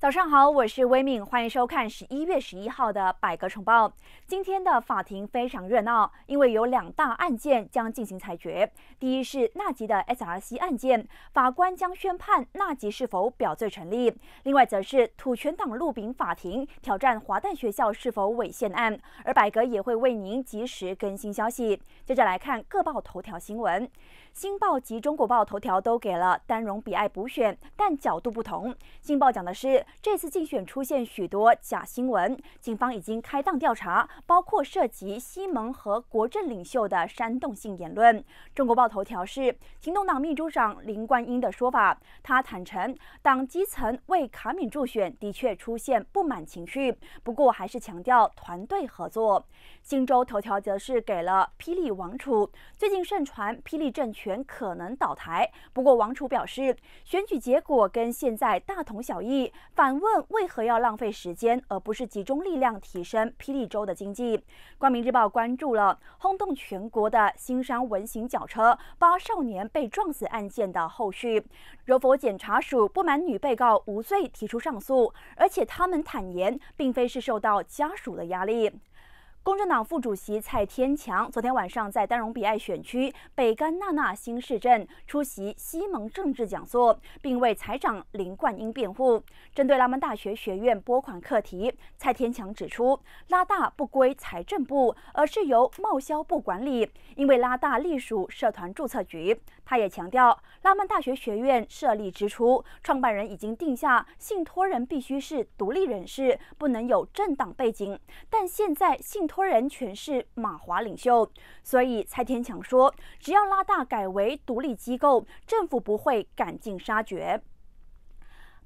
早上好，我是威敏，欢迎收看十一月十一号的百格重报。今天的法庭非常热闹，因为有两大案件将进行裁决。第一是纳吉的 SRC 案件，法官将宣判纳吉是否表罪成立。另外则是土权党陆炳法庭挑战华诞学校是否违宪案，而百格也会为您及时更新消息。接着来看各报头条新闻。《新报》及《中国报》头条都给了丹绒比爱补选，但角度不同。《新报》讲的是这次竞选出现许多假新闻，警方已经开档调查，包括涉及西蒙和国政领袖的煽动性言论。《中国报》头条是行动党秘书长林冠英的说法，他坦诚党基层为卡敏助选的确出现不满情绪，不过还是强调团队合作。新州头条则是给了霹雳王储，最近盛传霹雳政。全可能倒台。不过，王楚表示，选举结果跟现在大同小异。反问为何要浪费时间，而不是集中力量提升霹雳州的经济？光明日报关注了轰动全国的新山文型脚车八少年被撞死案件的后续。柔佛检察署不满女被告无罪，提出上诉，而且他们坦言，并非是受到家属的压力。共产党副主席蔡天强昨天晚上在丹戎比爱选区北甘娜纳新市镇出席西盟政治讲座，并为财长林冠英辩护。针对拉曼大学学院拨款课题，蔡天强指出，拉大不归财政部，而是由贸销部管理，因为拉大隶属社团注册局。他也强调，拉曼大学学院设立之初，创办人已经定下，信托人必须是独立人士，不能有政党背景。但现在信。托人诠释马华领袖，所以蔡天强说，只要拉大改为独立机构，政府不会赶尽杀绝。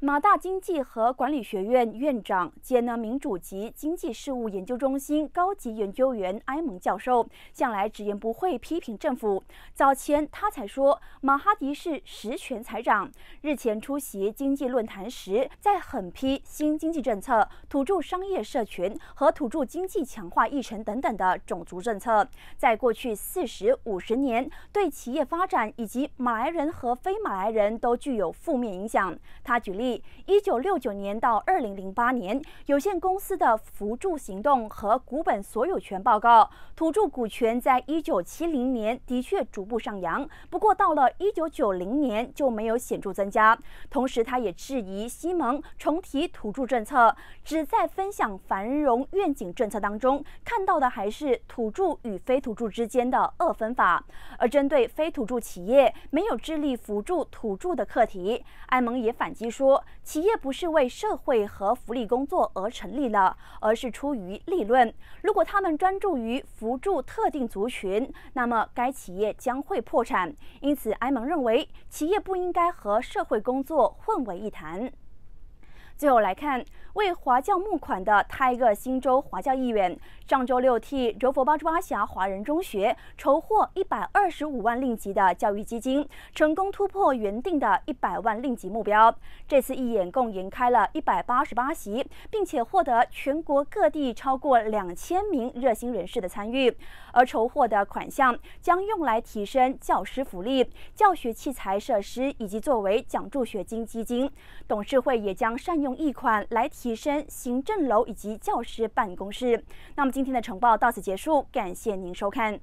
马大经济和管理学院院长兼呢民主及经济事务研究中心高级研究员埃蒙教授向来直言不讳批评政府。早前他才说，马哈迪是实权财长。日前出席经济论坛时，在狠批新经济政策、土著商业社群和土著经济强化议程等等的种族政策，在过去四十五十年对企业发展以及马来人和非马来人都具有负面影响。他举例。一九六九年到二零零八年，有限公司的扶助行动和股本所有权报告，土著股权在一九七零年的确逐步上扬，不过到了一九九零年就没有显著增加。同时，他也质疑西蒙重提土著政策，只在分享繁荣愿景政策当中看到的还是土著与非土著之间的二分法。而针对非土著企业没有致力扶助土著的课题，埃蒙也反击说。企业不是为社会和福利工作而成立的，而是出于利润。如果他们专注于扶助特定族群，那么该企业将会破产。因此，埃蒙认为，企业不应该和社会工作混为一谈。最后来看，为华教募款的泰戈新州华教议员，上周六替柔佛八珠峡华人中学筹获一百二十五万令吉的教育基金，成功突破原定的一百万令吉目标。这次义演共演开了一百八十八席，并且获得全国各地超过两千名热心人士的参与。而筹获的款项将用来提升教师福利、教学器材设施，以及作为奖助学金基金。董事会也将善。用一款来提升行政楼以及教师办公室。那么今天的晨报到此结束，感谢您收看。